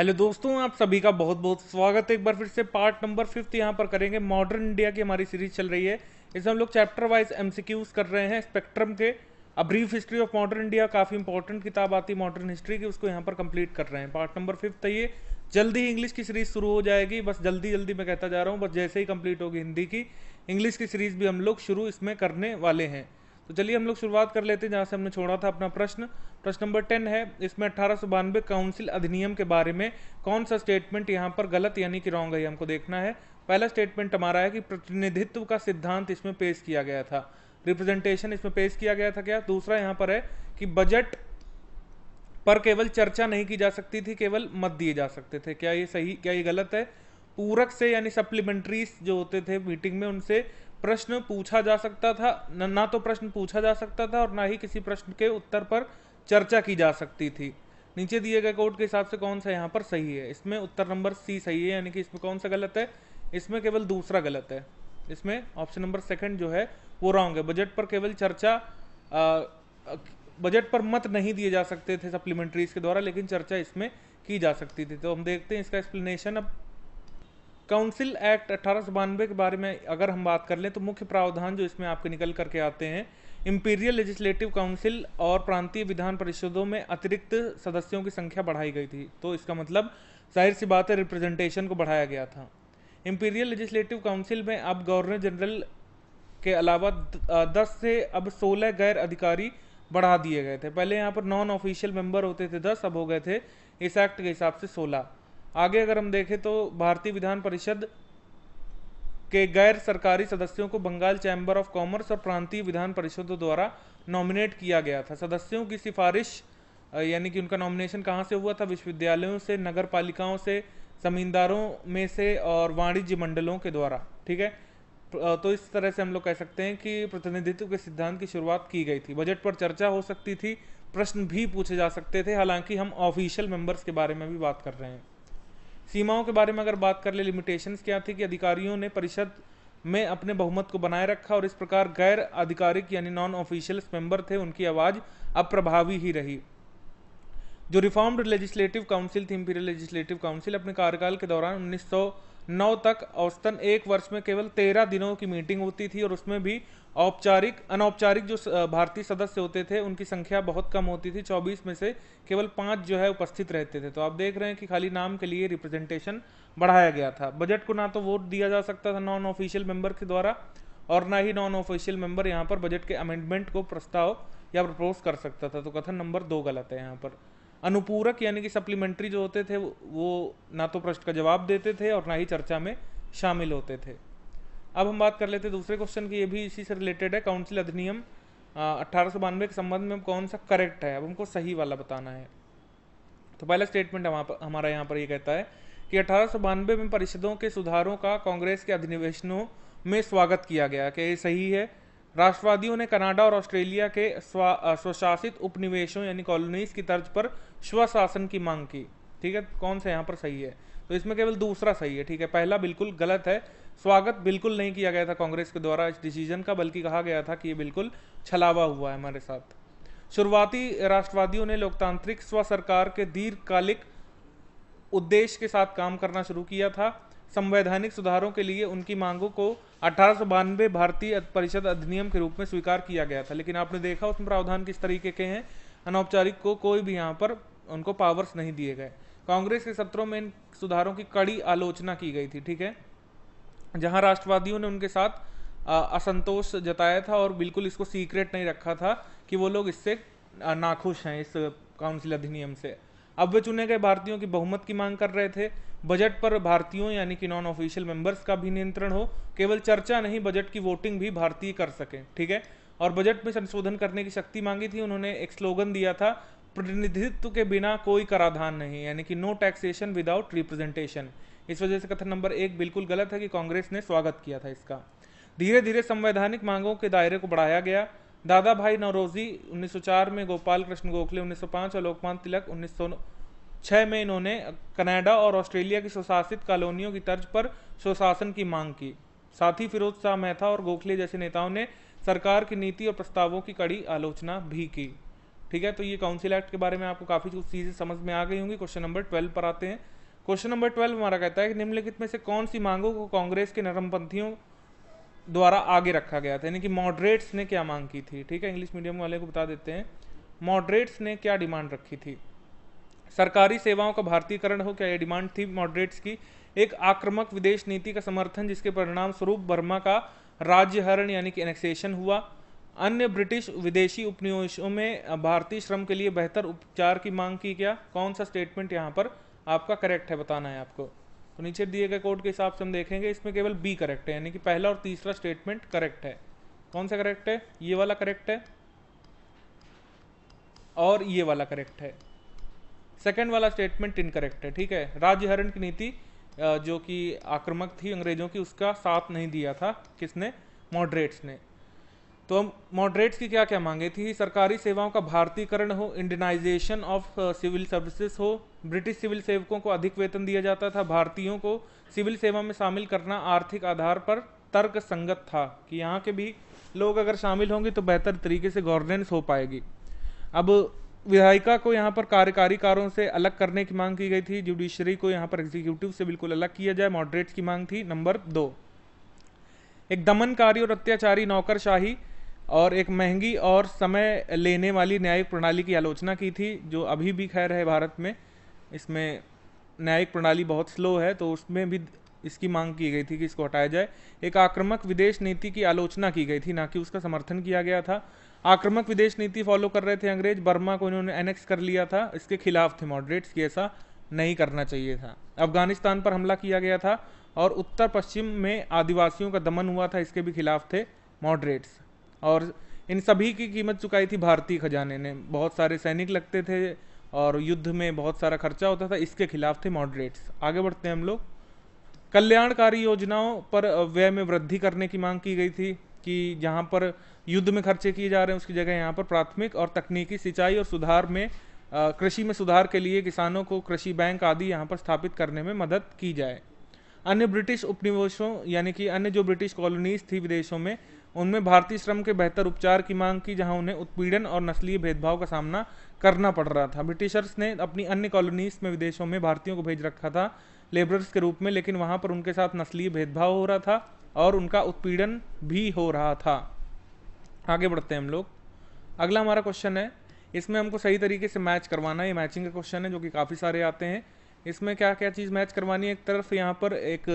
Hello दोस्तों आप सभी का बहुत बहुत स्वागत है एक बार फिर से पार्ट नंबर फिफ्थ यहाँ पर करेंगे मॉडर्न इंडिया की हमारी सीरीज चल रही है इसमें हम लोग चैप्टर वाइज एमसीक्यूज कर रहे हैं स्पेक्ट्रम के a brief history of modern India काफ़ी इंपॉर्टेंट किताब आती है मॉडर्न हिस्ट्री की उसको यहाँ पर कंप्लीट कर रहे हैं पार्ट नंबर फिफ्थ है ये जल्दी ही इंग्लिश की सीरीज शुरू हो जाएगी बस जल्दी जल्दी मैं कहता जा रहा हूँ बस जैसे ही कंप्लीट होगी हिंदी की इंग्लिश की सीरीज भी हम लोग शुरू इसमें करने वाले हैं तो चलिए हम लोग शुरुआत कर लेते हैं जहाँ से हमने छोड़ा था अपना प्रश्न प्रश्न नंबर टेन है इसमें अठारह काउंसिल अधिनियम के बारे में कौन सा स्टेटमेंट यहाँ पर गलत यानी कि रॉन्ग है हमको देखना है पहला स्टेटमेंट हमारा है कि प्रतिनिधित्व का सिद्धांत इसमें पेश किया गया था रिप्रेजेंटेशन इसमें पेश किया गया था क्या दूसरा यहाँ पर है कि बजट पर केवल चर्चा नहीं की जा सकती थी केवल मत दिए जा सकते थे क्या ये सही क्या ये गलत है पूरक से यानी सप्लीमेंट्रीज जो होते थे मीटिंग में उनसे प्रश्न पूछा जा सकता था न, ना तो प्रश्न पूछा जा सकता था और ना ही किसी प्रश्न के उत्तर पर चर्चा की जा सकती थी नीचे दिए गए कोड के हिसाब से कौन सा यहाँ पर सही है इसमें उत्तर नंबर सी सही है यानी कि इसमें कौन सा गलत है इसमें केवल दूसरा गलत है इसमें ऑप्शन नंबर सेकंड जो है वो रॉन्ग है बजट पर केवल चर्चा बजट पर मत नहीं दिए जा सकते थे सप्लीमेंट्रीज के द्वारा लेकिन चर्चा इसमें की जा सकती थी तो हम देखते हैं इसका एक्सप्लेनेशन अब काउंसिल एक्ट अठारह के बारे में अगर हम बात कर लें तो मुख्य प्रावधान जो इसमें आपके निकल करके आते हैं इम्पीरियल लेजिस्लेटिव काउंसिल और प्रांतीय विधान परिषदों में अतिरिक्त सदस्यों की संख्या बढ़ाई गई थी तो इसका मतलब जाहिर सी बात है रिप्रेजेंटेशन को बढ़ाया गया था इम्पीरियल लेजिस्लेटिव काउंसिल में अब गवर्नर जनरल के अलावा दस से अब सोलह गैर अधिकारी बढ़ा दिए गए थे पहले यहाँ पर नॉन ऑफिशियल मेंबर होते थे दस अब हो गए थे इस एक्ट के हिसाब से सोलह आगे अगर हम देखें तो भारतीय विधान परिषद के गैर सरकारी सदस्यों को बंगाल चैम्बर ऑफ कॉमर्स और प्रांतीय विधान परिषदों द्वारा नॉमिनेट किया गया था सदस्यों की सिफारिश यानी कि उनका नॉमिनेशन कहाँ से हुआ था विश्वविद्यालयों से नगर पालिकाओं से जमींदारों में से और वाणिज्य मंडलों के द्वारा ठीक है तो इस तरह से हम लोग कह सकते हैं कि प्रतिनिधित्व के सिद्धांत की शुरुआत की गई थी बजट पर चर्चा हो सकती थी प्रश्न भी पूछे जा सकते थे हालांकि हम ऑफिशियल मेंबर्स के बारे में भी बात कर रहे हैं सीमाओं के बारे में अगर बात कर ले लिमिटेशंस क्या थी कि अधिकारियों ने परिषद में अपने बहुमत को बनाए रखा और इस प्रकार गैर आधिकारिक यानी नॉन ऑफिशियल मेंबर थे उनकी आवाज़ अप्रभावी ही रही जो रिफॉर्म्ड लेजिस्लेटिव काउंसिल थी इंपीरियल लेजिस्लेटिव काउंसिल अपने कार्यकाल के दौरान उन्नीस नौ तक औसतन एक वर्ष में केवल तेरह दिनों की मीटिंग होती थी और उसमें भी औपचारिक अनौपचारिक जो भारतीय सदस्य होते थे उनकी संख्या बहुत कम होती थी चौबीस में से केवल पांच जो है उपस्थित रहते थे तो आप देख रहे हैं कि खाली नाम के लिए रिप्रेजेंटेशन बढ़ाया गया था बजट को ना तो वोट दिया जा सकता था नॉन ऑफिशियल मेंबर के द्वारा और ना ही नॉन ऑफिशियल मेंबर यहाँ पर बजट के अमेंडमेंट को प्रस्ताव या प्रपोज कर सकता था तो कथन नंबर दो गलत है यहाँ पर अनुपूरक यानी कि सप्लीमेंट्री जो होते थे वो ना तो प्रश्न का जवाब देते थे और ना ही चर्चा में शामिल होते थे अब हम बात कर लेते हैं दूसरे क्वेश्चन की ये भी इसी से रिलेटेड है काउंसिल अधिनियम अट्ठारह के संबंध में कौन सा करेक्ट है अब हमको सही वाला बताना है तो पहला स्टेटमेंट हमारा यहाँ पर ये कहता है कि अठारह में परिषदों के सुधारों का कांग्रेस के अधिनिवेशनों में स्वागत किया गया क्या ये सही है राष्ट्रवादियों ने कनाडा और ऑस्ट्रेलिया के स्वशासित उपनिवेशों यानी कॉलोनीज की तर्ज पर स्वशासन की मांग की ठीक है कौन सा यहाँ पर सही है तो इसमें केवल दूसरा सही है ठीक है पहला बिल्कुल गलत है स्वागत बिल्कुल नहीं किया गया था कांग्रेस के द्वारा इस डिसीजन का बल्कि कहा गया था कि ये बिल्कुल छलावा हुआ है हमारे साथ शुरुआती राष्ट्रवादियों ने लोकतांत्रिक स्व सरकार के दीर्घकालिक उद्देश्य के साथ काम करना शुरू किया था संवैधानिक सुधारों के लिए उनकी मांगों को अठारह भारतीय परिषद अधिनियम के रूप में स्वीकार किया गया था लेकिन आपने देखा उसमें प्रावधान किस तरीके के हैं अनौपचारिक को कोई भी यहाँ पर उनको पावर्स नहीं दिए गए कांग्रेस के सत्रों में इन सुधारों की कड़ी आलोचना की गई थी ठीक है जहां राष्ट्रवादियों ने उनके साथ असंतोष जताया था और बिल्कुल इसको सीक्रेट नहीं रखा था कि वो लोग इससे नाखुश हैं इस काउंसिल अधिनियम से अब वे चुने गए भारतीयों की बहुमत की मांग कर रहे थे बजट पर भारतीयों यानी कि नॉन ऑफिशियल मेंबर्स का भी नियंत्रण हो केवल चर्चा नहीं बजट की वोटिंग भी भारतीय कर सकें ठीक है और बजट में संशोधन करने की शक्ति मांगी थी उन्होंने एक स्लोगन दिया था प्रतिनिधित्व के बिना कोई कराधान नहीं यानी कि नो टैक्सेशन विदाउट रिप्रेजेंटेशन इस वजह से कथन नंबर एक बिल्कुल गलत है कि कांग्रेस ने स्वागत किया था इसका धीरे धीरे संवैधानिक मांगों के दायरे को बढ़ाया गया दादा भाई नवरोजी 1904 में गोपाल कृष्ण गोखले 1905 और लोकमान तिलक 1906 में इन्होंने कनाडा और ऑस्ट्रेलिया की स्वशासित कॉलोनियों की तर्ज पर स्वशासन की मांग की साथ ही फिरोज शाह मेहता और गोखले जैसे नेताओं ने सरकार की नीति और प्रस्तावों की कड़ी आलोचना भी की ठीक है तो ये काउंसिल एक्ट के बारे में आपको काफ़ी कुछ चीज़ें समझ में आ गई होंगी क्वेश्चन नंबर ट्वेल्व पर आते हैं क्वेश्चन नंबर ट्वेल्व हमारा कहता है कि निम्नलिखित में से कौन सी मांगों को कांग्रेस के नरमपंथियों द्वारा आगे रखा गया था यानी कि मॉडरेट्स ने क्या मांग की थी ठीक है इंग्लिश मीडियम वाले को बता देते हैं मॉडरेट्स ने क्या डिमांड रखी थी सरकारी सेवाओं का भारतीयकरण हो क्या ये डिमांड थी मॉडरेट्स की एक आक्रामक विदेश नीति का समर्थन जिसके परिणाम स्वरूप बर्मा का राज्यहरण यानी कि एनेक्सेशन हुआ अन्य ब्रिटिश विदेशी उपनिवेशों में भारतीय श्रम के लिए बेहतर उपचार की मांग की क्या कौन सा स्टेटमेंट यहाँ पर आपका करेक्ट है बताना है आपको तो नीचे दिए गए कोड के हिसाब से हम देखेंगे इसमें केवल बी करेक्ट है यानी कि पहला और तीसरा स्टेटमेंट करेक्ट है कौन सा करेक्ट है ये वाला करेक्ट है और ये वाला करेक्ट है सेकेंड वाला स्टेटमेंट इनकरेक्ट है ठीक है राज्यहरण की नीति जो कि आक्रमक थी अंग्रेजों की उसका साथ नहीं दिया था किसने मॉडरेट्स ने तो हम मॉडरेट्स की क्या क्या मांगे थी सरकारी सेवाओं का भारतीकरण हो इंडियनाइजेशन ऑफ सिविल सर्विसेज हो ब्रिटिश सिविल सेवकों को अधिक वेतन दिया जाता था भारतीयों को सिविल सेवा में शामिल करना आर्थिक आधार पर तर्क संगत था कि यहाँ के भी लोग अगर शामिल होंगे तो बेहतर तरीके से गवर्नेंस हो पाएगी अब विधायिका को यहाँ पर कार्यकारी कारों से अलग करने की मांग की गई थी जुडिशरी को यहाँ पर एग्जीक्यूटिव से बिल्कुल अलग किया जाए मॉडरेट्स की मांग थी नंबर दो एक दमनकारी और अत्याचारी नौकरशाही और एक महंगी और समय लेने वाली न्यायिक प्रणाली की आलोचना की थी जो अभी भी खैर है भारत में इसमें न्यायिक प्रणाली बहुत स्लो है तो उसमें भी इसकी मांग की गई थी कि इसको हटाया जाए एक आक्रामक विदेश नीति की आलोचना की गई थी ना कि उसका समर्थन किया गया था आक्रामक विदेश नीति फॉलो कर रहे थे अंग्रेज बर्मा को इन्होंने एनेक्स कर लिया था इसके खिलाफ थे मॉडरेट्स कि ऐसा नहीं करना चाहिए था अफगानिस्तान पर हमला किया गया था और उत्तर पश्चिम में आदिवासियों का दमन हुआ था इसके भी खिलाफ थे मॉडरेट्स और इन सभी की कीमत चुकाई थी भारतीय खजाने ने बहुत सारे सैनिक लगते थे और युद्ध में बहुत सारा खर्चा होता था इसके खिलाफ थे मॉडरेट्स आगे बढ़ते हैं हम लोग कल्याणकारी योजनाओं पर व्यय में वृद्धि करने की मांग की गई थी कि जहाँ पर युद्ध में खर्चे किए जा रहे हैं उसकी जगह यहाँ पर प्राथमिक और तकनीकी सिंचाई और सुधार में कृषि में सुधार के लिए किसानों को कृषि बैंक आदि यहाँ पर स्थापित करने में मदद की जाए अन्य ब्रिटिश उपनिवेशों यानी कि अन्य जो ब्रिटिश कॉलोनीज थी विदेशों में उनमें भारतीय श्रम के बेहतर उपचार की मांग की जहां उन्हें उत्पीड़न और नस्लीय भेदभाव का सामना करना पड़ रहा था ब्रिटिशर्स ने अपनी अन्य कॉलोनीज में विदेशों में भारतीयों को भेज रखा था लेबरर्स के रूप में लेकिन वहां पर उनके साथ नस्लीय भेदभाव हो रहा था और उनका उत्पीड़न भी हो रहा था आगे बढ़ते हैं हम लोग अगला हमारा क्वेश्चन है इसमें हमको सही तरीके से मैच करवाना है ये मैचिंग का क्वेश्चन है जो कि काफ़ी सारे आते हैं इसमें क्या क्या चीज़ मैच करवानी है एक तरफ यहाँ पर एक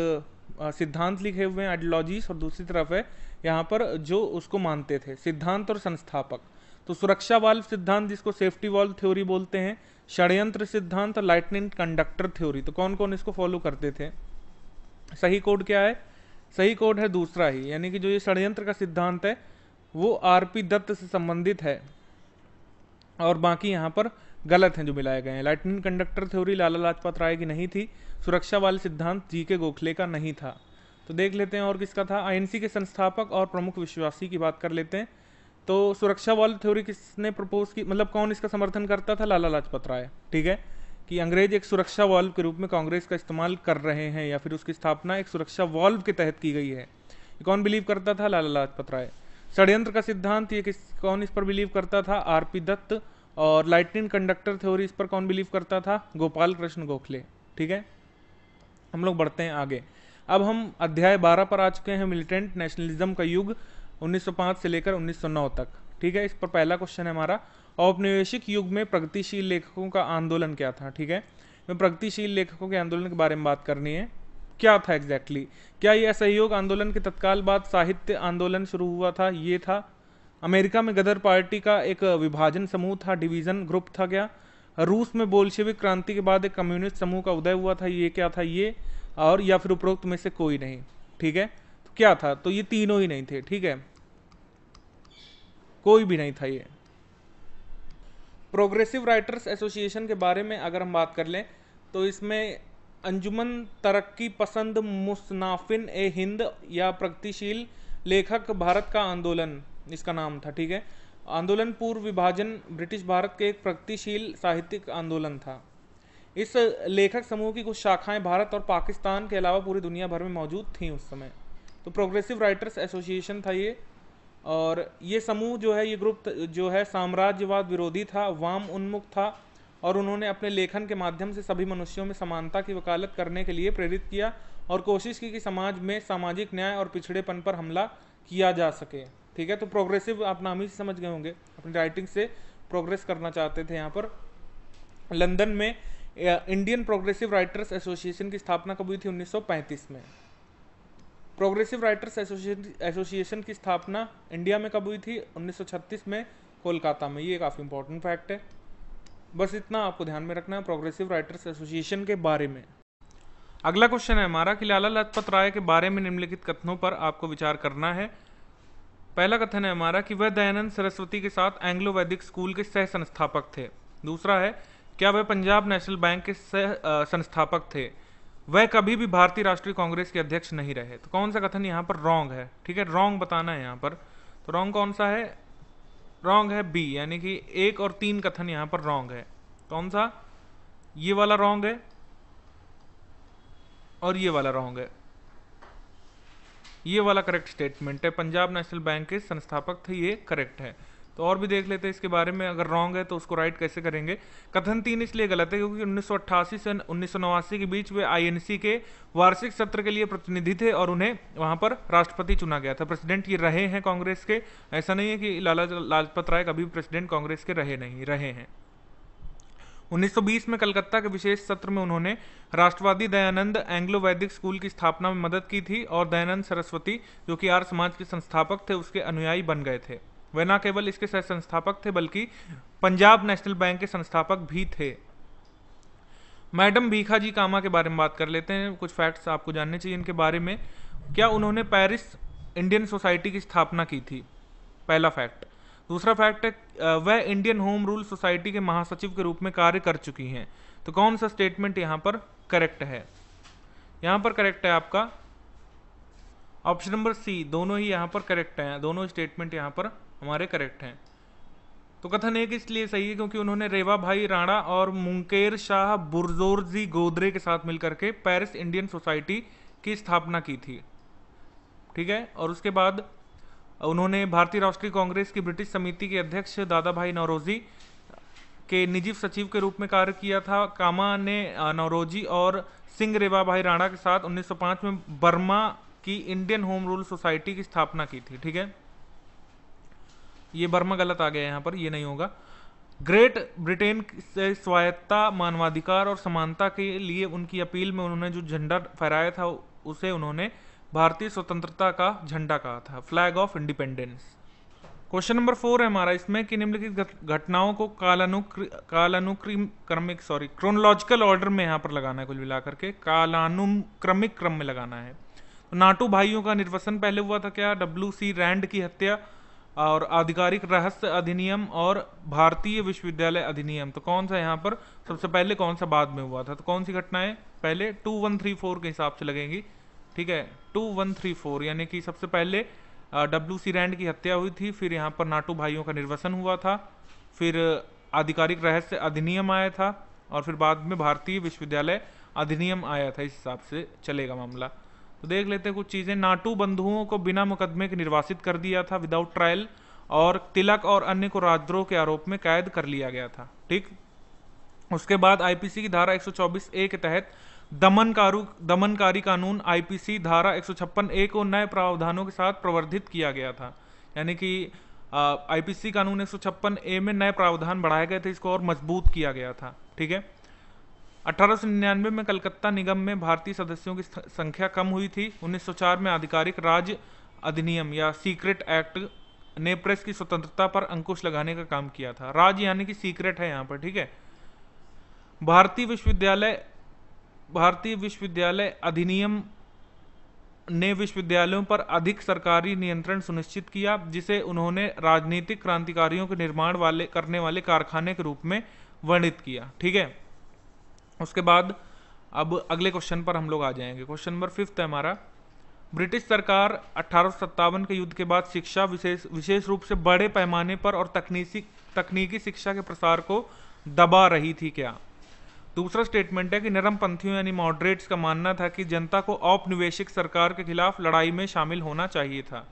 सिद्धांत लिखे हुए हैं आइडियोलॉजीज और दूसरी तरफ है यहाँ पर जो उसको मानते थे सिद्धांत और संस्थापक तो सुरक्षा वाल्व सिद्धांत जिसको सेफ्टी वाल्व थ्योरी बोलते हैं षडयंत्र सिद्धांत और लाइटनिंग कंडक्टर थ्योरी तो कौन कौन इसको फॉलो करते थे सही कोड क्या है सही कोड है दूसरा ही यानी कि जो ये षडयंत्र का सिद्धांत है वो आरपी दत्त से संबंधित है और बाकी यहाँ पर गलत हैं जो मिलाए गए हैं lightning conductor theory Lala Lajpat Rai की नहीं थी सुरक्षा वाले सिद्धांत जी के गोखले का नहीं था तो देख लेते हैं और किसका था आईएनसी के संस्थापक और प्रमुख विश्वासी की बात कर लेते हैं तो सुरक्षा वाले थ्योरी किसने प्रपोज की मतलब कौन इसका समर्थन करता था लाला लाजपत राय ठीक है कि अंग्रेज एक सुरक्षा वॉल्व के रूप में कांग्रेस का इस्तेमाल कर रहे हैं या फिर उसकी स्थापना एक सुरक्षा वॉल्व के तहत की गई है ये कौन बिलीव करता था लाला लाजपत राय षड्यंत्र का सिद्धांत ये किस कौन इस पर बिलीव करता था आर पी दत्त और लाइटनिंग कंडक्टर थ्योरी इस पर कौन बिलीव करता था गोपाल कृष्ण गोखले ठीक है हम लोग बढ़ते हैं आगे अब हम अध्याय 12 पर आ चुके हैं मिलिटेंट नेशनलिज्म का युग 1905 से लेकर 1909 तक ठीक है इस पर पहला क्वेश्चन है हमारा औपनिवेशिक युग में प्रगतिशील लेखकों का आंदोलन क्या था ठीक है मैं प्रगतिशील लेखकों के आंदोलन के बारे में बात करनी है क्या था एग्जैक्टली exactly? क्या यह असहयोग आंदोलन के तत्काल बाद साहित्य आंदोलन शुरू हुआ था ये था अमेरिका में गदर पार्टी का एक विभाजन समूह था डिवीजन ग्रुप था क्या रूस में बोल्शेविक क्रांति के बाद एक कम्युनिस्ट समूह का उदय हुआ था ये क्या था ये और या फिर उपरोक्त में से कोई नहीं ठीक है तो क्या था तो ये तीनों ही नहीं थे ठीक है कोई भी नहीं था ये प्रोग्रेसिव राइटर्स एसोसिएशन के बारे में अगर हम बात कर लें तो इसमें अंजुमन तरक्की पसंद मुस्नाफिन ए हिंद या प्रगतिशील लेखक भारत का आंदोलन इसका नाम था ठीक है आंदोलन पूर्व विभाजन ब्रिटिश भारत के एक प्रगतिशील साहित्यिक आंदोलन था इस लेखक समूह की कुछ शाखाएं भारत और पाकिस्तान के अलावा पूरी दुनिया भर में मौजूद थी उस समय तो प्रोग्रेसिव राइटर्स एसोसिएशन था ये और ये समूह जो है ये ग्रुप जो है साम्राज्यवाद विरोधी था वाम उन्मुख था और उन्होंने अपने लेखन के माध्यम से सभी मनुष्यों में समानता की वकालत करने के लिए प्रेरित किया और कोशिश की कि समाज में सामाजिक न्याय और पिछड़ेपन पर हमला किया जा सके ठीक है तो प्रोग्रेसिव आप नाम ही समझ गए होंगे अपनी राइटिंग से प्रोग्रेस करना चाहते थे यहाँ पर लंदन में इंडियन प्रोग्रेसिव राइटर्स एसोसिएशन की स्थापना कब हुई थी 1935 में प्रोग्रेसिव राइटर्स एसोसिएशन की स्थापना इंडिया में कब हुई थी 1936 में कोलकाता में ये काफ़ी इंपॉर्टेंट फैक्ट है बस इतना आपको ध्यान में रखना है प्रोग्रेसिव राइटर्स एसोसिएशन के बारे में अगला क्वेश्चन है हमारा कि लाला लाजपत राय के बारे में निम्नलिखित कथनों पर आपको विचार करना है पहला कथन है हमारा कि वह दयानंद सरस्वती के साथ एंग्लो वैदिक स्कूल के सह संस्थापक थे दूसरा है क्या वह पंजाब नेशनल बैंक के सह संस्थापक थे वह कभी भी भारतीय राष्ट्रीय कांग्रेस के अध्यक्ष नहीं रहे तो कौन सा कथन यहाँ पर रॉन्ग है ठीक है रॉन्ग बताना है यहाँ पर तो रॉन्ग कौन सा है रॉन्ग है बी यानी कि एक और तीन कथन यहाँ पर रॉन्ग है कौन सा ये वाला रॉन्ग है और ये वाला रॉन्ग है ये वाला करेक्ट स्टेटमेंट है पंजाब नेशनल बैंक के संस्थापक थे ये करेक्ट है तो और भी देख लेते हैं इसके बारे में अगर रॉन्ग है तो उसको राइट कैसे करेंगे कथन तीन इसलिए गलत है क्योंकि 1988 से उन्नीस के बीच वे आईएनसी के वार्षिक सत्र के लिए प्रतिनिधि थे और उन्हें वहां पर राष्ट्रपति चुना गया था प्रेसिडेंट ये रहे हैं कांग्रेस के ऐसा नहीं है कि लाला लाजपत राय कभी प्रेसिडेंट कांग्रेस के रहे नहीं रहे हैं 1920 में कलकत्ता के विशेष सत्र में उन्होंने राष्ट्रवादी दयानंद एंग्लो वैदिक स्कूल की स्थापना में मदद की थी और दयानंद सरस्वती जो कि आर्य समाज के संस्थापक थे उसके अनुयायी बन गए थे वह न केवल इसके सह संस्थापक थे बल्कि पंजाब नेशनल बैंक के संस्थापक भी थे मैडम भीखा जी कामा के बारे में बात कर लेते हैं कुछ फैक्ट्स आपको जानने चाहिए इनके बारे में क्या उन्होंने पेरिस इंडियन सोसाइटी की स्थापना की थी पहला फैक्ट दूसरा फैक्ट है वह इंडियन होम रूल सोसाइटी के महासचिव के रूप में कार्य कर चुकी हैं तो कौन सा स्टेटमेंट यहां पर करेक्ट है यहां पर करेक्ट है आपका ऑप्शन नंबर सी दोनों ही यहां पर करेक्ट हैं दोनों स्टेटमेंट यहां पर हमारे करेक्ट हैं तो कथन एक इसलिए सही है क्योंकि उन्होंने रेवा भाई राणा और मुंकेर शाह बुरजोरजी गोदरे के साथ मिलकर के पेरिस इंडियन सोसाइटी की स्थापना की थी ठीक है और उसके बाद उन्होंने भारतीय राष्ट्रीय कांग्रेस की ब्रिटिश समिति के अध्यक्ष दादा भाई नौरोजी के निजी सचिव के रूप में कार्य किया था कामा ने नौरोजी और सिंह रेवा भाई राणा के साथ 1905 में बर्मा की इंडियन होम रूल सोसाइटी की स्थापना की थी ठीक है ये बर्मा गलत आ गया यहाँ पर ये नहीं होगा ग्रेट ब्रिटेन से स्वायत्ता मानवाधिकार और समानता के लिए उनकी अपील में उन्होंने जो झंडा फहराया था उसे उन्होंने भारतीय स्वतंत्रता का झंडा कहा था flag of independence question number four है हमारा इसमें कि निम्नलिखित घटनाओं को कालानुक्र कालानुक्रमिक सॉरी क्रोनोलॉजिकल ऑर्डर में यहाँ पर लगाना है कुल मिला करके कालानुक्रमिक क्रम में लगाना है तो नाटू भाइयों का निर्वसन पहले हुआ था क्या डब्ल्यू सी रैंड की हत्या और आधिकारिक रहस्य अधिनियम और भारतीय विश्वविद्यालय अधिनियम तो कौन सा यहाँ पर सबसे पहले कौन सा बाद में हुआ था तो कौन सी घटनाएं पहले टू वन थ्री फोर के हिसाब से लगेंगी ठीक है टू वन थ्री फोर यानी कि सबसे पहले डब्ल्यू सी रैंड की हत्या हुई थी फिर यहाँ पर नाटू भाइयों का निर्वसन हुआ था फिर आधिकारिक रहस्य अधिनियम आया था और फिर बाद में भारतीय विश्वविद्यालय अधिनियम आया था इस हिसाब से चलेगा मामला तो देख लेते हैं कुछ चीज़ें नाटू बंधुओं को बिना मुकदमे के निर्वासित कर दिया था विदाउट ट्रायल और तिलक और अन्य को राजद्रोह के आरोप में कैद कर लिया गया था ठीक उसके बाद आईपीसी की धारा 124 ए के तहत दमनकारु दमनकारी कानून आईपीसी धारा 156 ए को नए प्रावधानों के साथ प्रवर्धित किया गया था यानी कि आईपीसी कानून 156 ए में नए प्रावधान बढ़ाए गए थे इसको और मजबूत किया गया था ठीक है अठारह में कलकत्ता निगम में भारतीय सदस्यों की संख्या कम हुई थी 1904 में आधिकारिक राज अधिनियम या सीक्रेट एक्ट ने प्रेस की स्वतंत्रता पर अंकुश लगाने का काम किया था राज यानी कि सीक्रेट है यहाँ पर ठीक है भारतीय विश्वविद्यालय भारतीय विश्वविद्यालय अधिनियम ने विश्वविद्यालयों पर अधिक सरकारी नियंत्रण सुनिश्चित किया जिसे उन्होंने राजनीतिक क्रांतिकारियों के निर्माण वाले करने वाले कारखाने के रूप में वर्णित किया ठीक है उसके बाद अब अगले क्वेश्चन पर हम लोग आ जाएंगे क्वेश्चन नंबर फिफ्थ है हमारा ब्रिटिश सरकार अठारह के युद्ध के बाद शिक्षा विशेष विशेष रूप से बड़े पैमाने पर और तकनीकी तकनीकी शिक्षा के प्रसार को दबा रही थी क्या दूसरा स्टेटमेंट है कि पंथियों यानी मॉडरेट्स का मानना था कि जनता को औपनिवेशिक सरकार के खिलाफ लड़ाई में शामिल होना चाहिए था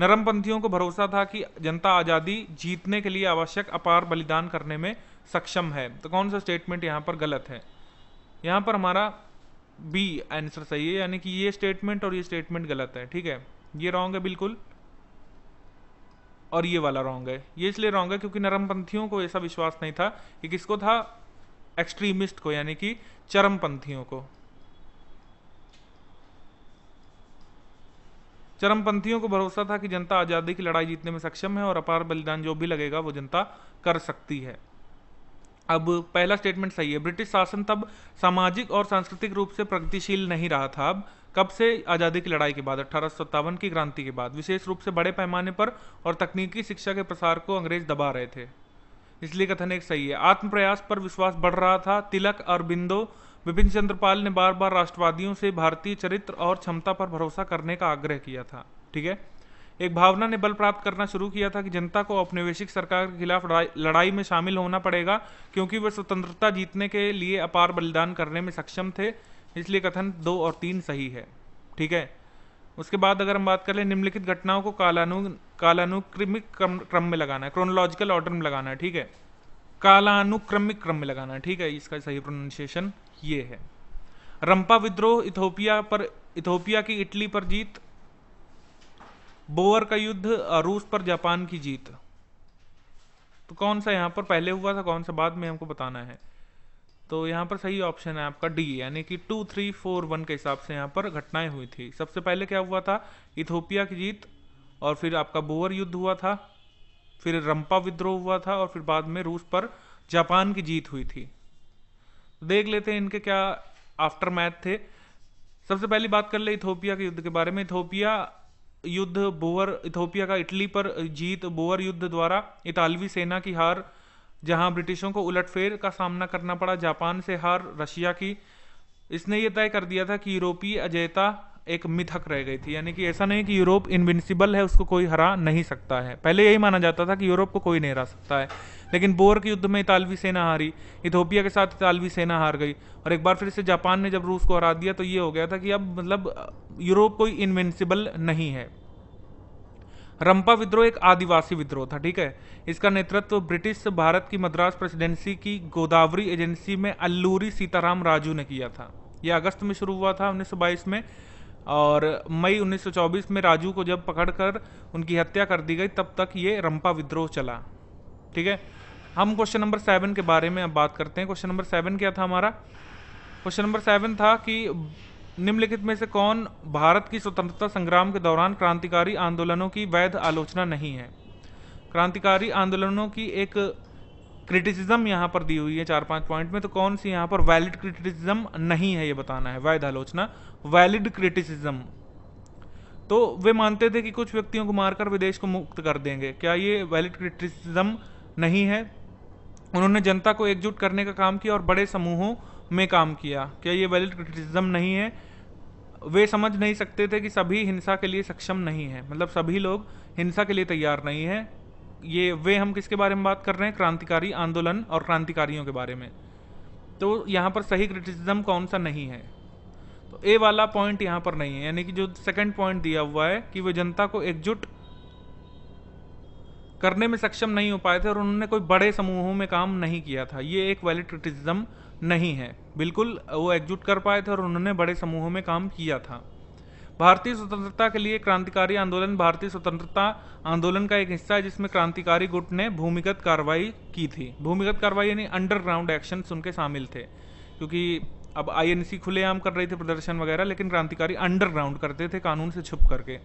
नरम पंथियों को भरोसा था कि जनता आज़ादी जीतने के लिए आवश्यक अपार बलिदान करने में सक्षम है तो कौन सा स्टेटमेंट यहाँ पर गलत है यहाँ पर हमारा बी आंसर सही है यानी कि ये स्टेटमेंट और ये स्टेटमेंट गलत है ठीक है ये रॉन्ग है बिल्कुल और ये वाला रॉन्ग है ये इसलिए रॉन्ग है क्योंकि नरमपंथियों को ऐसा विश्वास नहीं था कि किसको था एक्सट्रीमिस्ट को यानी कि चरमपंथियों को चरमपंथियों को भरोसा था कि जनता आज़ादी की लड़ाई जीतने में सक्षम है और अपार बलिदान जो भी लगेगा वो जनता कर सकती है अब पहला स्टेटमेंट सही है ब्रिटिश शासन तब सामाजिक और सांस्कृतिक रूप से प्रगतिशील नहीं रहा था अब कब से आज़ादी की लड़ाई के बाद अठारह की क्रांति के बाद विशेष रूप से बड़े पैमाने पर और तकनीकी शिक्षा के प्रसार को अंग्रेज दबा रहे थे इसलिए कथन एक सही है आत्म प्रयास पर विश्वास बढ़ रहा था तिलक अरबिंदो विपिन चंद्रपाल ने बार बार राष्ट्रवादियों से भारतीय चरित्र और क्षमता पर भरोसा करने का आग्रह किया था ठीक है एक भावना ने बल प्राप्त करना शुरू किया था कि जनता को औपनिवेशिक सरकार के खिलाफ लड़ाई में शामिल होना पड़ेगा क्योंकि वे स्वतंत्रता जीतने के लिए अपार बलिदान करने में सक्षम थे इसलिए कथन दो और तीन सही है ठीक है उसके बाद अगर हम बात करें निम्नलिखित घटनाओं को कालानु कालानुक्रमिक क्रम, में लगाना है क्रोनोलॉजिकल ऑर्डर में लगाना है ठीक है कालानुक्रमिक क्रम में लगाना है ठीक है इसका सही प्रोनाउंसिएशन ये है रंपा विद्रोह इथोपिया पर इथोपिया की इटली पर जीत बोअर का युद्ध रूस पर जापान की जीत तो कौन सा यहाँ पर पहले हुआ था कौन सा बाद में हमको बताना है तो यहाँ पर सही ऑप्शन है आपका डी यानी कि टू थ्री फोर वन के हिसाब से यहाँ पर घटनाएं हुई थी सबसे पहले क्या हुआ था इथोपिया की जीत और फिर आपका बोअर युद्ध हुआ था फिर रंपा विद्रोह हुआ था और फिर बाद में रूस पर जापान की जीत हुई थी देख लेते हैं इनके क्या आफ्टर मैथ थे सबसे पहली बात कर ले इथोपिया के युद्ध के बारे में इथोपिया युद्ध बोअर इथोपिया का इटली पर जीत बोअर युद्ध द्वारा इतालवी सेना की हार जहां ब्रिटिशों को उलटफेर का सामना करना पड़ा जापान से हार रशिया की इसने ये तय कर दिया था कि यूरोपीय अजयता एक मिथक रह गई थी यानी कि ऐसा नहीं कि यूरोप इनविंसिबल है उसको कोई हरा नहीं सकता है पहले यही माना जाता था कि यूरोप को कोई नहीं हरा सकता है लेकिन बोर के युद्ध में इतालवी सेना हारी इथोपिया के साथ इतालवी सेना हार गई और एक बार फिर से जापान ने जब रूस को हरा दिया तो ये हो गया था कि अब मतलब यूरोप कोई इनविंसिबल नहीं है रंपा विद्रोह एक आदिवासी विद्रोह था ठीक है इसका नेतृत्व ब्रिटिश भारत की मद्रास प्रेसिडेंसी की गोदावरी एजेंसी में अल्लूरी सीताराम राजू ने किया था यह अगस्त में शुरू हुआ था 1922 में और मई 1924 में राजू को जब पकड़कर उनकी हत्या कर दी गई तब तक ये रंपा विद्रोह चला ठीक है हम क्वेश्चन नंबर सेवन के बारे में अब बात करते हैं क्वेश्चन नंबर सेवन क्या था हमारा क्वेश्चन नंबर सेवन था कि निम्नलिखित में से कौन भारत की स्वतंत्रता संग्राम के दौरान क्रांतिकारी आंदोलनों की वैध आलोचना नहीं है क्रांतिकारी आंदोलनों की एक क्रिटिसिज्म यहाँ पर दी हुई है चार पांच पॉइंट में तो कौन सी यहाँ पर वैलिड क्रिटिसिज्म नहीं है ये बताना है वैध आलोचना वैलिड क्रिटिसिज्म तो वे मानते थे कि कुछ व्यक्तियों को मारकर विदेश को मुक्त कर देंगे क्या ये वैलिड क्रिटिसिज्म नहीं है उन्होंने जनता को एकजुट करने का काम किया और बड़े समूहों में काम किया क्या ये वैलिड क्रिटिसिज्म नहीं है वे समझ नहीं सकते थे कि सभी हिंसा के लिए सक्षम नहीं है मतलब सभी लोग हिंसा के लिए तैयार नहीं है ये वे हम किसके बारे में बात कर रहे हैं क्रांतिकारी आंदोलन और क्रांतिकारियों के बारे में तो यहाँ पर सही क्रिटिसिज्म कौन सा नहीं है तो ए वाला पॉइंट यहाँ पर नहीं है यानी कि जो सेकंड पॉइंट दिया हुआ है कि वे जनता को एकजुट करने में सक्षम नहीं हो पाए थे और उन्होंने कोई बड़े समूहों में काम नहीं किया था ये एक वैलिड क्रिटिसिज्म नहीं है बिल्कुल वो एकजुट कर पाए थे और उन्होंने बड़े समूहों में काम किया था भारतीय स्वतंत्रता के लिए क्रांतिकारी आंदोलन भारतीय स्वतंत्रता आंदोलन का एक हिस्सा है जिसमें क्रांतिकारी गुट ने भूमिगत कार्रवाई की थी भूमिगत कार्रवाई यानी अंडरग्राउंड एक्शन उनके शामिल थे क्योंकि अब आई खुलेआम कर रही थी प्रदर्शन वगैरह लेकिन क्रांतिकारी अंडरग्राउंड करते थे कानून से छुप करके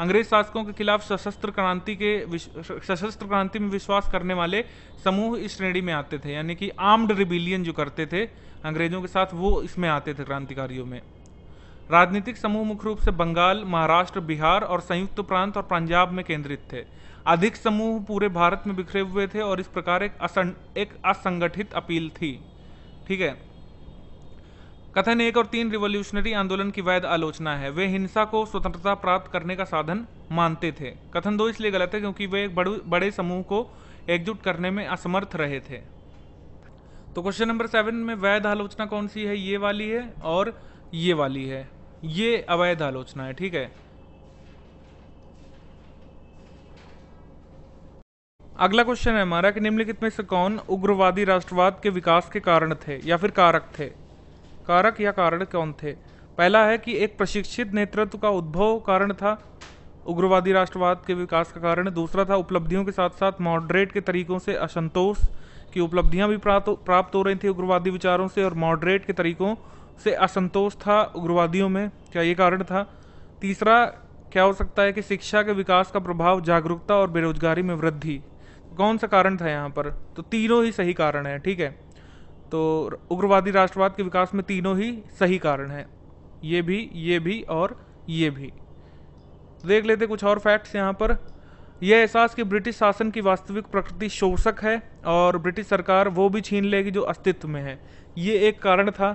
अंग्रेज शासकों के खिलाफ सशस्त्र क्रांति के सशस्त्र क्रांति में विश्वास करने वाले समूह इस श्रेणी में आते थे यानी कि आर्म्ड रिबिलियन जो करते थे अंग्रेजों के साथ वो इसमें आते थे क्रांतिकारियों में राजनीतिक समूह मुख्य रूप से बंगाल महाराष्ट्र बिहार और संयुक्त प्रांत और पंजाब में केंद्रित थे अधिक समूह पूरे भारत में बिखरे हुए थे और इस प्रकार एक असं एक असंगठित अपील थी ठीक है कथन एक और तीन रिवोल्यूशनरी आंदोलन की वैध आलोचना है वे हिंसा को स्वतंत्रता प्राप्त करने का साधन मानते थे कथन दो इसलिए गलत है क्योंकि वे एक बड़े समूह को एकजुट करने में असमर्थ रहे थे तो क्वेश्चन नंबर सेवन में वैध आलोचना कौन सी है ये वाली है और ये वाली है ये अवैध आलोचना है ठीक है अगला क्वेश्चन है हमारा कि निम्नलिखित में से कौन उग्रवादी राष्ट्रवाद के विकास के कारण थे या फिर कारक थे कारक या कारण कौन थे पहला है कि एक प्रशिक्षित नेतृत्व का उद्भव कारण था उग्रवादी राष्ट्रवाद के विकास का कारण दूसरा था उपलब्धियों के साथ साथ मॉडरेट के तरीकों से असंतोष की उपलब्धियां भी प्राप्त हो रही थी उग्रवादी विचारों से और मॉडरेट के तरीकों से असंतोष था उग्रवादियों में क्या ये कारण था तीसरा क्या हो सकता है कि शिक्षा के विकास का प्रभाव जागरूकता और बेरोजगारी में वृद्धि कौन सा कारण था यहाँ पर तो तीनों ही सही कारण है ठीक है तो उग्रवादी राष्ट्रवाद के विकास में तीनों ही सही कारण हैं ये भी ये भी और ये भी देख लेते कुछ और फैक्ट्स यहाँ पर यह एहसास कि ब्रिटिश शासन की वास्तविक प्रकृति शोषक है और ब्रिटिश सरकार वो भी छीन लेगी जो अस्तित्व में है ये एक कारण था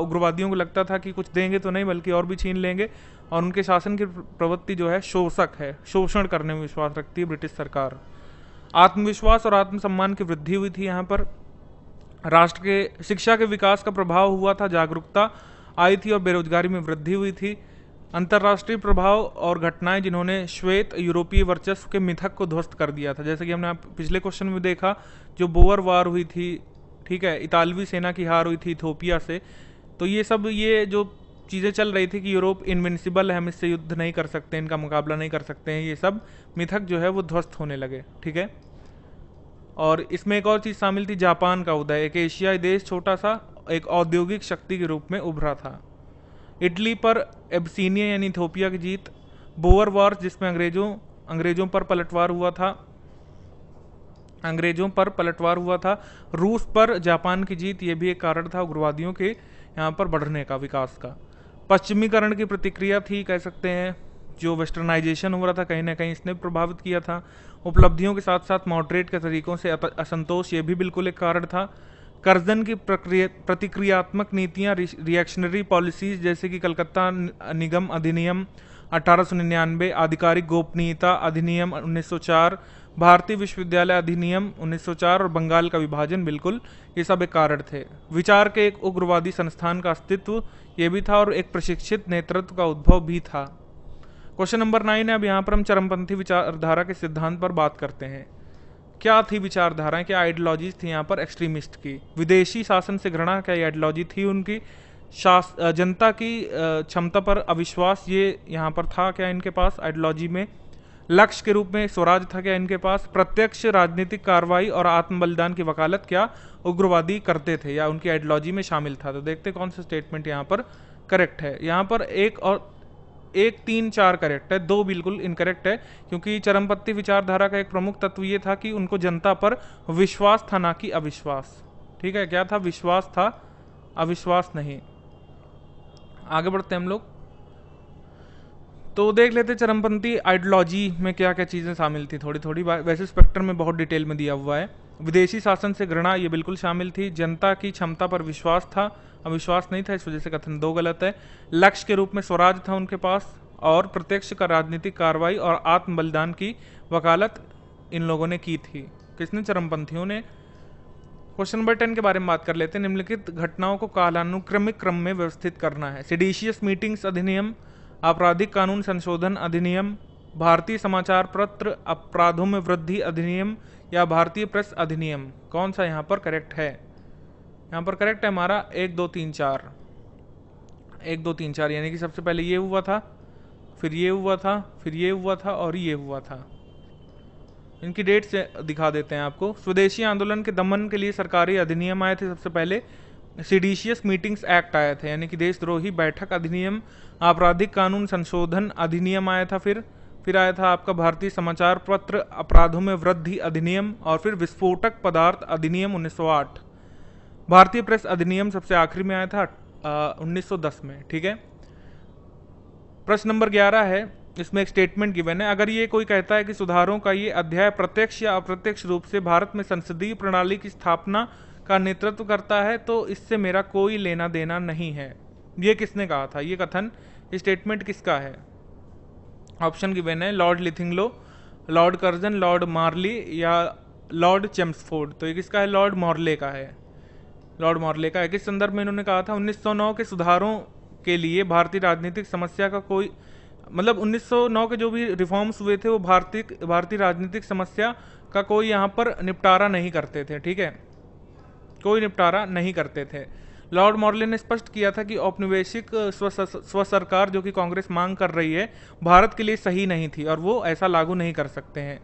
उग्रवादियों को लगता था कि कुछ देंगे तो नहीं बल्कि और भी छीन लेंगे और उनके शासन की प्रवृत्ति जो है शोषक है शोषण करने में विश्वास रखती है ब्रिटिश सरकार आत्मविश्वास और आत्मसम्मान की वृद्धि हुई थी यहाँ पर राष्ट्र के शिक्षा के विकास का प्रभाव हुआ था जागरूकता आई थी और बेरोजगारी में वृद्धि हुई थी अंतर्राष्ट्रीय प्रभाव और घटनाएं जिन्होंने श्वेत यूरोपीय वर्चस्व के मिथक को ध्वस्त कर दिया था जैसे कि हमने पिछले क्वेश्चन में देखा जो बोअर वार हुई थी ठीक है इतालवी सेना की हार हुई थी इथोपिया से तो ये सब ये जो चीज़ें चल रही थी कि यूरोप इनविंसिबल है हम इससे युद्ध नहीं कर सकते इनका मुकाबला नहीं कर सकते हैं ये सब मिथक जो है वो ध्वस्त होने लगे ठीक है और इसमें एक और चीज़ शामिल थी जापान का उदय एक एशियाई देश छोटा सा एक औद्योगिक शक्ति के रूप में उभरा था इटली पर एबसीनिया यानी इथोपिया की जीत बोअर वॉर जिसमें अंग्रेजों अंग्रेजों पर पलटवार हुआ था अंग्रेजों पर पलटवार हुआ था रूस पर जापान की जीत ये भी एक कारण था उग्रवादियों के यहाँ पर बढ़ने का विकास का पश्चिमीकरण की प्रतिक्रिया थी कह सकते हैं जो वेस्टर्नाइजेशन हो रहा था कहीं ना कहीं इसने प्रभावित किया था उपलब्धियों के साथ साथ मॉडरेट के तरीकों से असंतोष ये भी बिल्कुल एक कारण था कर्जन की प्रक्रिया प्रतिक्रियात्मक नीतियाँ रिएक्शनरी पॉलिसीज जैसे कि कलकत्ता निगम अधिनियम अठारह आधिकारिक गोपनीयता अधिनियम 1904 भारतीय विश्वविद्यालय अधिनियम 1904 और बंगाल का विभाजन बिल्कुल ये सब एक कारण थे विचार के एक उग्रवादी संस्थान का अस्तित्व ये भी था और एक प्रशिक्षित नेतृत्व का उद्भव भी था क्वेश्चन नंबर नाइन है अब यहाँ पर हम चरमपंथी विचारधारा के सिद्धांत पर बात करते हैं क्या थी विचारधाराएं क्या आइडियोलॉजीज थी यहाँ पर एक्सट्रीमिस्ट की विदेशी शासन से घृणा क्या आइडियोलॉजी थी उनकी जनता की क्षमता पर अविश्वास ये यहाँ पर था क्या इनके पास आइडियोलॉजी में लक्ष्य के रूप में स्वराज था क्या इनके पास प्रत्यक्ष राजनीतिक कार्रवाई और आत्म बलिदान की वकालत क्या उग्रवादी करते थे या उनकी आइडियोलॉजी में शामिल था तो देखते कौन सा स्टेटमेंट यहाँ पर करेक्ट है यहाँ पर एक और एक तीन चार करेक्ट है दो बिल्कुल इनकरेक्ट है क्योंकि चरमपत्ती विचारधारा का एक प्रमुख तत्व ये था कि उनको जनता पर विश्वास था ना कि अविश्वास ठीक है क्या था विश्वास था अविश्वास नहीं आगे बढ़ते हम लोग तो देख लेते चरमपंथी आइडियोलॉजी में क्या क्या चीज़ें शामिल थी थोड़ी थोड़ी वैसे स्पेक्ट्रम में बहुत डिटेल में दिया हुआ है विदेशी शासन से घृणा ये बिल्कुल शामिल थी जनता की क्षमता पर विश्वास था अविश्वास नहीं था इस वजह से कथन दो गलत है लक्ष्य के रूप में स्वराज था उनके पास और प्रत्यक्ष का राजनीतिक कार्रवाई और आत्म बलिदान की वकालत इन लोगों ने की थी किसने चरमपंथियों ने क्वेश्चन नंबर टेन के बारे में बात कर लेते हैं निम्नलिखित घटनाओं को कालानुक्रमिक क्रम में व्यवस्थित करना है सिडिशियस मीटिंग्स अधिनियम आपराधिक कानून संशोधन अधिनियम भारतीय समाचार पत्र अपराधों में वृद्धि अधिनियम या भारतीय प्रेस अधिनियम कौन सा यहाँ पर करेक्ट है यहाँ पर करेक्ट है हमारा एक दो तीन चार एक दो तीन चार यानी कि सबसे पहले ये हुआ था फिर ये हुआ था फिर ये हुआ था और ये हुआ था इनकी डेट्स दिखा देते हैं आपको स्वदेशी आंदोलन के दमन के लिए सरकारी अधिनियम आए थे सबसे पहले सीडीशियस मीटिंग्स एक्ट आए थे यानी कि देशद्रोही बैठक अधिनियम आपराधिक कानून संशोधन अधिनियम आया था फिर फिर आया था आपका भारतीय समाचार पत्र अपराधों में वृद्धि अधिनियम और फिर विस्फोटक पदार्थ अधिनियम 1908 भारतीय प्रेस अधिनियम सबसे आखिरी में आया था उन्नीस में ठीक है प्रश्न नंबर ग्यारह है इसमें एक स्टेटमेंट गिवन है अगर ये कोई कहता है कि सुधारों का ये अध्याय प्रत्यक्ष या अप्रत्यक्ष रूप से भारत में संसदीय प्रणाली की स्थापना का नेतृत्व करता है तो इससे मेरा कोई लेना देना नहीं है ये किसने कहा था ये कथन स्टेटमेंट किसका है ऑप्शन गिवेन है लॉर्ड लिथिंगलो लॉर्ड कर्जन लॉर्ड मार्ली या लॉर्ड चेम्सफोर्ड तो ये किसका है लॉर्ड मॉर्ले का है लॉर्ड मॉर्ले का एक इस संदर्भ में इन्होंने कहा था 1909 के सुधारों के लिए भारतीय राजनीतिक समस्या का कोई मतलब 1909 के जो भी रिफॉर्म्स हुए थे वो भारतीय भारतीय राजनीतिक समस्या का कोई यहाँ पर निपटारा नहीं करते थे ठीक है कोई निपटारा नहीं करते थे लॉर्ड मॉर्ले ने स्पष्ट किया था कि औपनिवेशिक स्व सरकार जो कि कांग्रेस मांग कर रही है भारत के लिए सही नहीं थी और वो ऐसा लागू नहीं कर सकते हैं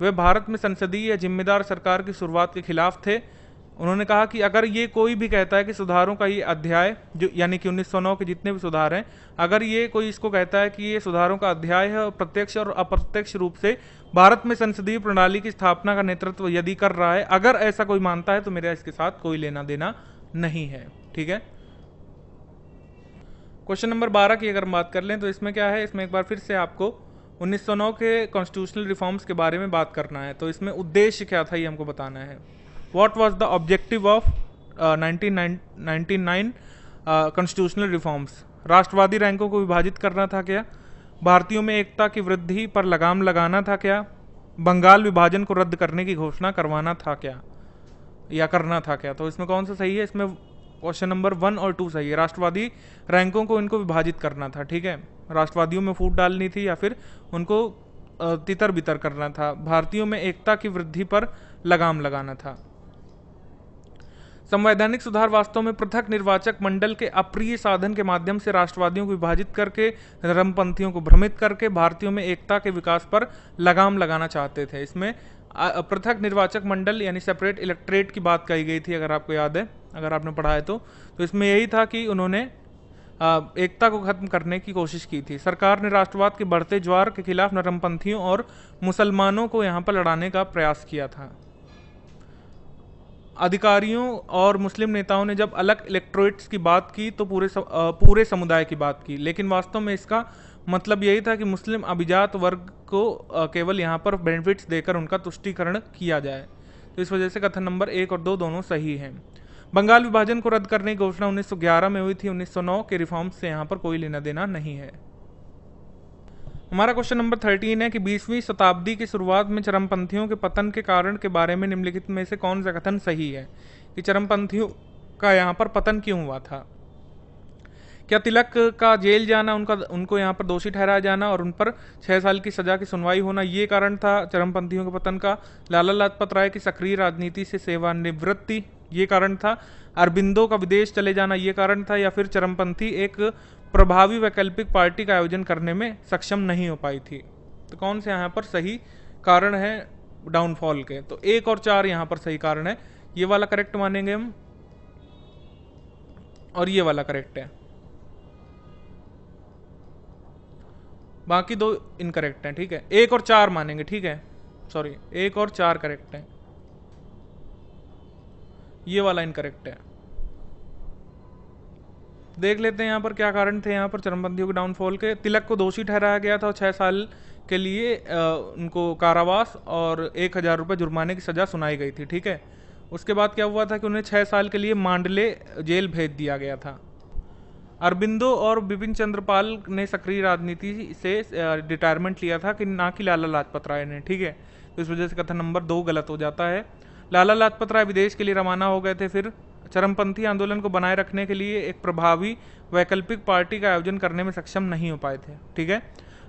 वे भारत में संसदीय जिम्मेदार सरकार की शुरुआत के खिलाफ थे उन्होंने कहा कि अगर ये कोई भी कहता है कि सुधारों का ये अध्याय जो यानी कि 1909 के जितने भी सुधार हैं अगर ये कोई इसको कहता है कि ये सुधारों का अध्याय है और प्रत्यक्ष और अप्रत्यक्ष रूप से भारत में संसदीय प्रणाली की स्थापना का नेतृत्व यदि कर रहा है अगर ऐसा कोई मानता है तो मेरा इसके साथ कोई लेना देना नहीं है ठीक है क्वेश्चन नंबर बारह की अगर हम बात कर लें तो इसमें क्या है इसमें एक बार फिर से आपको 1909 के कॉन्स्टिट्यूशनल रिफॉर्म्स के बारे में बात करना है तो इसमें उद्देश्य क्या था ये हमको बताना है what was the objective of uh, 1999 constitutional reforms राष्ट्रवादी रैंकों को विभाजित करना था क्या भारतीयों में एकता की वृद्धि पर लगाम लगाना था क्या बंगाल विभाजन को रद्द करने की घोषणा करवाना था क्या या करना था क्या तो इसमें कौन सा सही है इसमें क्वेश्चन नंबर वन और टू सही है राष्ट्रवादी रैंकों को इनको विभाजित करना था ठीक है राष्ट्रवादियों में फूट डालनी थी या फिर उनको तितर बितर करना था भारतीयों में एकता की वृद्धि पर लगाम लगाना था संवैधानिक सुधार वास्तव में पृथक निर्वाचक मंडल के अप्रिय साधन के माध्यम से राष्ट्रवादियों को विभाजित करके रमपंथियों को भ्रमित करके भारतीयों में एकता के विकास पर लगाम लगाना चाहते थे इसमें पृथक निर्वाचक मंडल यानी सेपरेट इलेक्ट्रेट की बात कही गई थी अगर आपको याद है अगर आपने पढ़ा है तो, तो इसमें यही था कि उन्होंने एकता को खत्म करने की कोशिश की थी सरकार ने राष्ट्रवाद के बढ़ते ज्वार के खिलाफ नरमपंथियों और मुसलमानों को यहाँ पर लड़ाने का प्रयास किया था अधिकारियों और मुस्लिम नेताओं ने जब अलग इलेक्ट्रोइट्स की बात की तो पूरे सम, पूरे समुदाय की बात की लेकिन वास्तव में इसका मतलब यही था कि मुस्लिम अभिजात वर्ग को केवल यहाँ पर बेनिफिट्स देकर उनका तुष्टिकरण किया जाए तो इस वजह से कथन नंबर एक और दो दोनों सही हैं बंगाल विभाजन को रद्द करने की घोषणा 1911 में हुई थी 1909 के रिफॉर्म्स से यहाँ पर कोई लेना देना नहीं है हमारा क्वेश्चन नंबर थर्टीन है कि बीसवीं शताब्दी की शुरुआत में चरमपंथियों के पतन के कारण के बारे में निम्नलिखित में से कौन सा कथन सही है कि चरमपंथियों का यहाँ पर पतन क्यों हुआ था क्या तिलक का जेल जाना उनका उनको यहाँ पर दोषी ठहराया जाना और उन पर छः साल की सजा की सुनवाई होना ये कारण था चरमपंथियों के पतन का लाला लाजपत राय की सक्रिय राजनीति से सेवानिवृत्ति ये कारण था अरबिंदो का विदेश चले जाना ये कारण था या फिर चरमपंथी एक प्रभावी वैकल्पिक पार्टी का आयोजन करने में सक्षम नहीं हो पाई थी तो कौन से यहाँ पर सही कारण है डाउनफॉल के तो एक और चार यहाँ पर सही कारण है ये वाला करेक्ट मानेंगे हम और ये वाला करेक्ट है बाकी दो इनकरेक्ट हैं ठीक है एक और चार मानेंगे ठीक है सॉरी एक और चार करेक्ट हैं ये वाला इनकरेक्ट है देख लेते हैं यहाँ पर क्या कारण थे यहाँ पर चरमबंदियों के डाउनफॉल के तिलक को दोषी ठहराया गया था और छः साल के लिए उनको कारावास और एक हज़ार रुपये जुर्माने की सज़ा सुनाई गई थी ठीक है उसके बाद क्या हुआ था कि उन्हें छः साल के लिए मांडले जेल भेज दिया गया था अरबिंदो और बिपिन चंद्रपाल ने सक्रिय राजनीति से रिटायरमेंट लिया था कि ना कि लाला लाजपत राय ने ठीक है तो इस वजह से कथन नंबर दो गलत हो जाता है लाला लाजपत राय विदेश के लिए रवाना हो गए थे फिर चरमपंथी आंदोलन को बनाए रखने के लिए एक प्रभावी वैकल्पिक पार्टी का आयोजन करने में सक्षम नहीं हो पाए थे ठीक है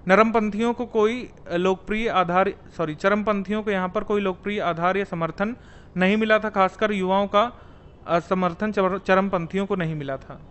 नरमपंथियों को कोई लोकप्रिय आधार सॉरी चरमपंथियों को यहाँ पर कोई लोकप्रिय आधार या समर्थन नहीं मिला था खासकर युवाओं का समर्थन चरमपंथियों को नहीं मिला था